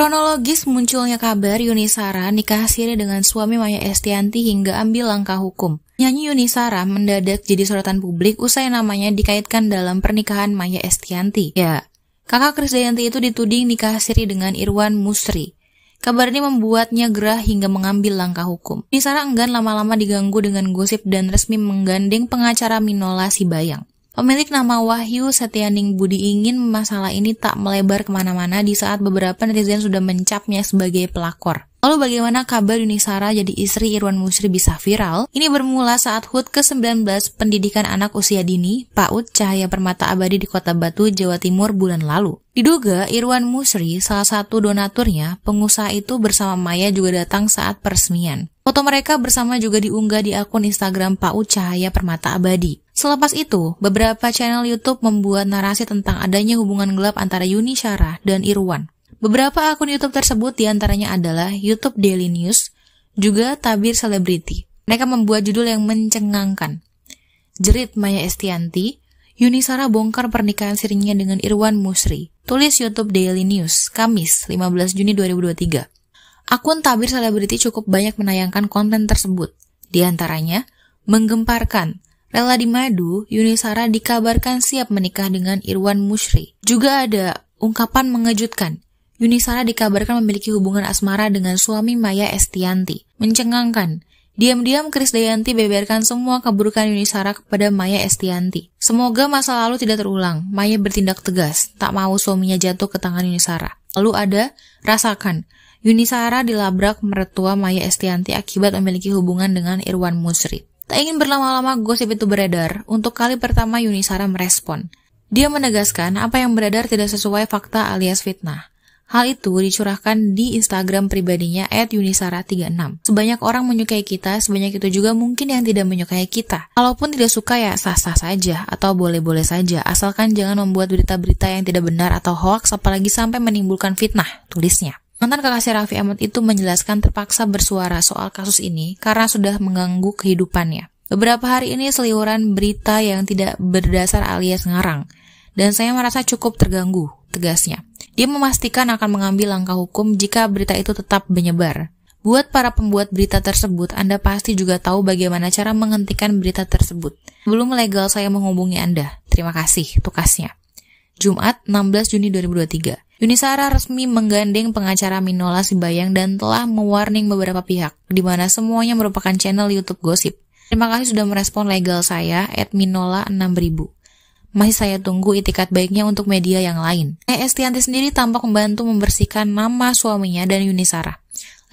Kronologis munculnya kabar Yuni Sara nikah siri dengan suami Maya Estianti hingga ambil langkah hukum. Nyanyi Yuni Sara mendadak jadi sorotan publik usai namanya dikaitkan dalam pernikahan Maya Estianti. Ya, kakak Krisdayanti itu dituding nikah siri dengan Irwan Musri. Kabar ini membuatnya gerah hingga mengambil langkah hukum. Yuni Sara enggan lama-lama diganggu dengan gosip dan resmi menggandeng pengacara Minola Sibayang. Pemilik nama Wahyu Setianing Budi ingin masalah ini tak melebar kemana-mana di saat beberapa netizen sudah mencapnya sebagai pelakor. Lalu bagaimana kabar Yuni jadi istri Irwan Musri bisa viral? Ini bermula saat HUT ke-19 Pendidikan Anak Usia Dini, PAUD Cahaya Permata Abadi di Kota Batu, Jawa Timur bulan lalu. Diduga Irwan Musri, salah satu donaturnya, pengusaha itu bersama Maya juga datang saat peresmian. Foto mereka bersama juga diunggah di akun Instagram PAUD Cahaya Permata Abadi. Selepas itu, beberapa channel YouTube membuat narasi tentang adanya hubungan gelap antara Yuni Syara dan Irwan. Beberapa akun YouTube tersebut diantaranya adalah YouTube Daily News, juga Tabir Celebrity. Mereka membuat judul yang mencengangkan. Jerit Maya Estianti, Yuni Syara bongkar pernikahan sirinya dengan Irwan Musri. Tulis YouTube Daily News, Kamis, 15 Juni 2023. Akun Tabir Celebrity cukup banyak menayangkan konten tersebut. Di antaranya, menggemparkan, Rela di Madu, Yuni Sara dikabarkan siap menikah dengan Irwan Mushri. Juga ada ungkapan mengejutkan. Yuni Sara dikabarkan memiliki hubungan asmara dengan suami Maya Estianti. Mencengangkan, diam-diam Dayanti beberkan semua keburukan Yuni Sara kepada Maya Estianti. Semoga masa lalu tidak terulang, Maya bertindak tegas, tak mau suaminya jatuh ke tangan Yuni Sara. Lalu ada, rasakan, Yuni Sara dilabrak meretua Maya Estianti akibat memiliki hubungan dengan Irwan Musri. Tak ingin berlama-lama gosip itu beredar, untuk kali pertama Yunisara merespon. Dia menegaskan apa yang beredar tidak sesuai fakta alias fitnah. Hal itu dicurahkan di Instagram pribadinya @yunisara36. Sebanyak orang menyukai kita, sebanyak itu juga mungkin yang tidak menyukai kita. Kalaupun tidak suka ya sah-sah saja atau boleh-boleh saja, asalkan jangan membuat berita-berita yang tidak benar atau hoax apalagi sampai menimbulkan fitnah, tulisnya. Mantan kekasih Raffi Ahmad itu menjelaskan terpaksa bersuara soal kasus ini karena sudah mengganggu kehidupannya. Beberapa hari ini seliuran berita yang tidak berdasar alias ngarang, dan saya merasa cukup terganggu, tegasnya. Dia memastikan akan mengambil langkah hukum jika berita itu tetap menyebar. Buat para pembuat berita tersebut, Anda pasti juga tahu bagaimana cara menghentikan berita tersebut. Belum legal saya menghubungi Anda. Terima kasih, tukasnya. Jumat 16 Juni 2023. Yunisara resmi menggandeng pengacara Minola Sibayang dan telah mewarning beberapa pihak, di mana semuanya merupakan channel YouTube gosip. Terima kasih sudah merespon legal saya, Minola 6000. Masih saya tunggu itikat baiknya untuk media yang lain. Eh, Estianti sendiri tampak membantu membersihkan nama suaminya dan Yunisara.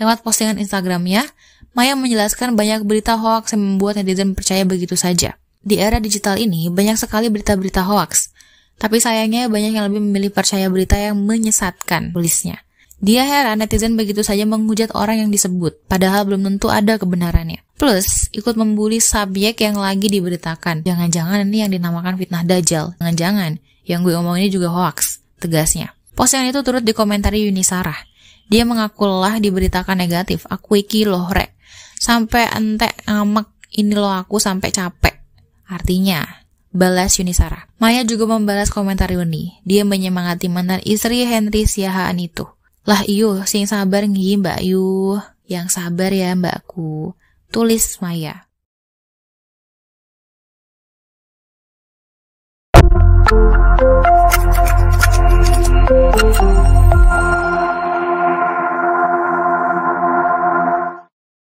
Lewat postingan Instagramnya, Maya menjelaskan banyak berita hoaks yang membuat netizen percaya begitu saja. Di era digital ini, banyak sekali berita-berita hoaks. Tapi sayangnya banyak yang lebih memilih percaya berita yang menyesatkan, tulisnya. Dia heran netizen begitu saja menghujat orang yang disebut, padahal belum tentu ada kebenarannya. Plus, ikut membuli subjek yang lagi diberitakan. Jangan-jangan ini yang dinamakan fitnah dajjal. Jangan-jangan, yang gue omongin ini juga hoax, tegasnya. Postingan itu turut dikomentari Yuni Sarah. Dia mengakulah diberitakan negatif, aku iki loh rek. Sampai entek ngamak ini loh aku sampai capek. Artinya, balas Yunisara. Maya juga membalas komentar Yuni. Dia menyemangati mantan istri Henry Siahaan itu. Lah iyo, sing sabar ngi mbak Yu. Yang sabar ya mbakku. Tulis Maya. Thank you.